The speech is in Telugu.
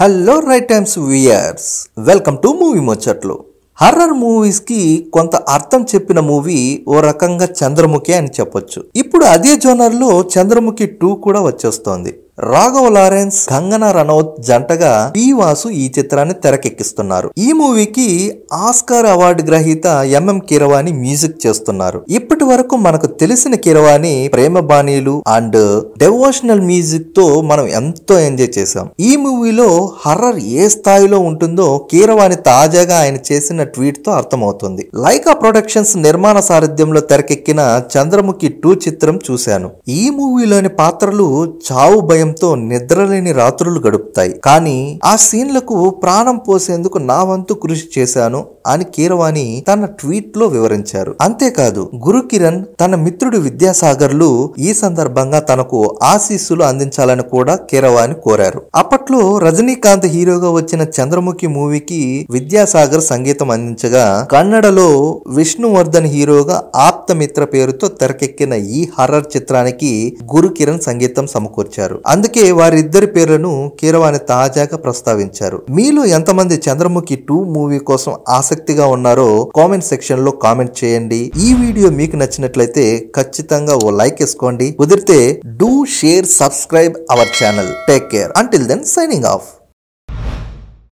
hello right times viewers welcome to movie మొచ్చట్లు హర్రర్ మూవీస్కి కొంత అర్థం చెప్పిన మూవీ ఓ రకంగా చంద్రముఖి అని చెప్పొచ్చు ఇప్పుడు అదే జోనర్లో చంద్రముఖి టూ కూడా వచ్చేస్తోంది రాఘవ్ లారెన్స్ కంగనా రనౌత్ జంటగా పి వాసు ఈ చిత్రాన్ని తెరకెక్కిస్తున్నారు ఈ మూవీకి ఆస్కార్ అవార్డు గ్రహీత ఎంఎం కిరవాణి మ్యూజిక్ చేస్తున్నారు ఇప్పటి వరకు మనకు తెలిసిన కిరవాణి ప్రేమ బాణీలు అండ్ డెవోషనల్ మ్యూజిక్ తో మనం ఎంతో ఎంజాయ్ చేశాం ఈ మూవీలో హర్రర్ ఏ స్థాయిలో ఉంటుందో కీరవాణి తాజాగా ఆయన చేసిన ట్వీట్ తో అర్థమవుతుంది లైకా ప్రొడక్షన్స్ నిర్మాణ సారథ్యంలో తెరకెక్కిన చంద్రముఖి టూ చిత్రం చూశాను ఈ మూవీలోని పాత్రలు చావు భయం భయంతో నిద్రలేని రాత్రులు గడుపుతాయి కానీ ఆ సీన్లకు ప్రాణం పోసేందుకు నా వంతు కృషి చేశాను అని కీరవాణి తన ట్వీట్ లో వివరించారు అంతేకాదు గురు కిరణ్ తన మిత్రుడు విద్యాసాగర్లు ఈ సందర్భంగా తనకు ఆశీస్సులు అందించాలని కూడా కీరవాణి కోరారు అప్పట్లో రజనీకాంత్ హీరోగా వచ్చిన చంద్రముఖి మూవీకి విద్యాసాగర్ సంగీతం అందించగా కన్నడలో విష్ణువర్ధన్ హీరోగా ఆప్తమిత్ర పేరుతో తెరకెక్కిన ఈ హర్రర్ చిత్రానికి గురు కిరణ్ సంగీతం సమకూర్చారు అందుకే వారిద్దరి పేర్లను కీరవాణి తాజాగా ప్రస్తావించారు మీలో ఎంతమంది చంద్రముఖి టూ మూవీ కోసం ఆసక్తి ఆసక్తిగా ఉన్నారో కామెంట్ సెక్షన్ లో కామెంట్ చేయండి ఈ వీడియో మీకు నచ్చినట్లయితే ఖచ్చితంగా ఓ లైక్ వేసుకోండి కుదిరితే do share subscribe our channel take care until then signing of